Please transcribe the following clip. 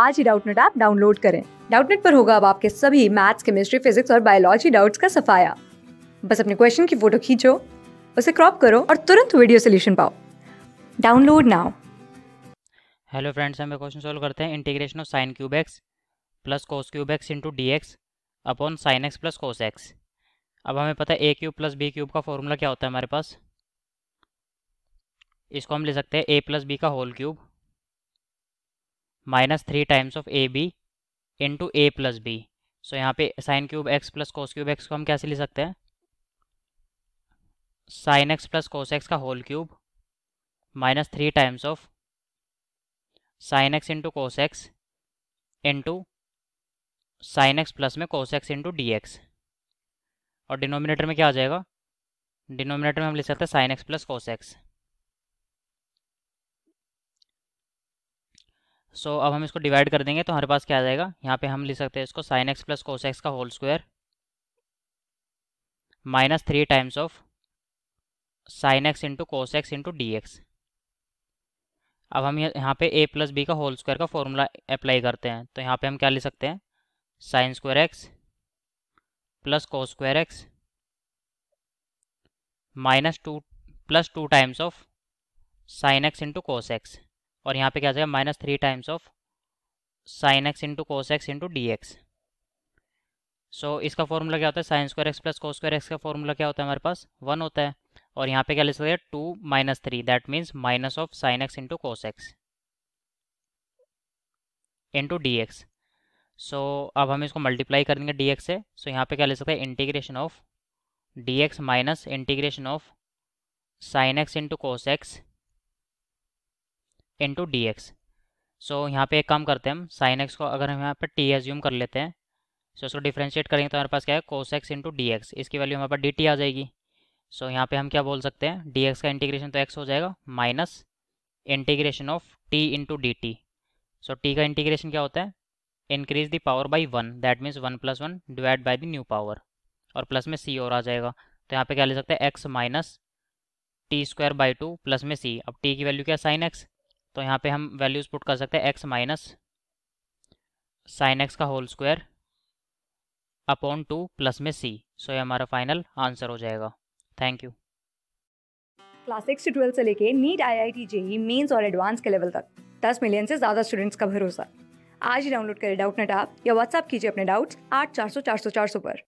आज ही Doubtnut app download करें डाउटनेट पर होगा अब आपके सभी मैथ्स केमिस्ट्री फिजिक्स और बायोलॉजी डाउट्स का सफाया बस अपने क्वेश्चन की फोटो खींचो उसे क्रॉप करो और तुरंत वीडियो सोल्यूशन पाओ डाउनलोड नाउ हेलो फ्रेंड्स हम क्वेश्चन सोल्व करते हैं integration of sine cube x plus cos cube x into d x upon sine x plus cos x अब हमें पता है a cube plus b cube का formula क्या होता है हमारे पास इसको हम ले सकते हैं ए प्लस बी का whole cube minus three times of a b into a plus b so यहाँ पे sine cube x plus cos cube x को हम कैसे ले सकते हैं sine x plus cos x का whole cube minus three times of sine x into cos x into sine x plus में cos x into d x और denominator में क्या आ जाएगा डिनोमिनेटर में हम ले सकते हैं sine x plus cos x so so, अब हम इसको डिवाइड कर देंगे तो हमारे पास क्या आ जाएगा यहाँ पे हम लिख सकते हैं इसको sine x plus cos x का whole square minus three times of sine x into cos x into d x अब हम यहाँ पे ए प्लस बी का होल स्क्वायर का फॉर्मूला अप्लाई करते हैं तो यहाँ पे हम क्या लिख सकते हैं sine square x plus cos square x minus two plus two times of sine x into cos x और यहाँ पे क्या आ जाएगा minus three times of sine x into cos x into d x so इसका formula क्या होता है sine square x plus cos square x का फॉर्मूला क्या होता है हमारे पास वन होता है और यहाँ पे क्या लिख सकते हैं two minus three that means minus of sine x into cos x into d x so अब हम इसको मल्टीप्लाई कर देंगे डी एक्स से सो so, यहाँ पे क्या ले सकते हैं integration of d x minus integration of sine x into cos x into d x so यहाँ पे एक काम करते हैं हम साइन एक्स को अगर हम यहाँ पे टी एज्यूम कर लेते हैं सो so, इसको डिफ्रेंशिएट करेंगे तो हमारे पास क्या है cos x into d x इसकी वैल्यू हमारे पास डी टी आ जाएगी सो so, यहाँ पे हम क्या बोल सकते हैं डी एक्स का इंटीग्रेशन तो एक्स हो जाएगा minus integration of t into d t so t का इंटीग्रेशन क्या होता है increase the power by one that means one plus one divide by the new power और प्लस में सी और आ जाएगा तो यहाँ पे क्या ले सकते हैं x minus t square by two plus में सी अब टी की वैल्यू क्या है साइन एक्स तो यहाँ पे हम वैल्यूज़ पुट कर सकते हैं एक्स माइनस साइन एक्स का whole square upon two plus में सी सो ये हमारा फाइनल आंसर हो जाएगा थैंक यू क्लास सिक्स से ट्वेल्थ से लेके NEET I I T JEE mains और एडवांस के लेवल तक दस मिलियन से ज़्यादा स्टूडेंट्स का भरोसा आज ही डाउनलोड करें डाउट नेट आप या व्हाट्सअप कीजिए अपने डाउट्स आठ चार सौ चार सौ चार सौ पर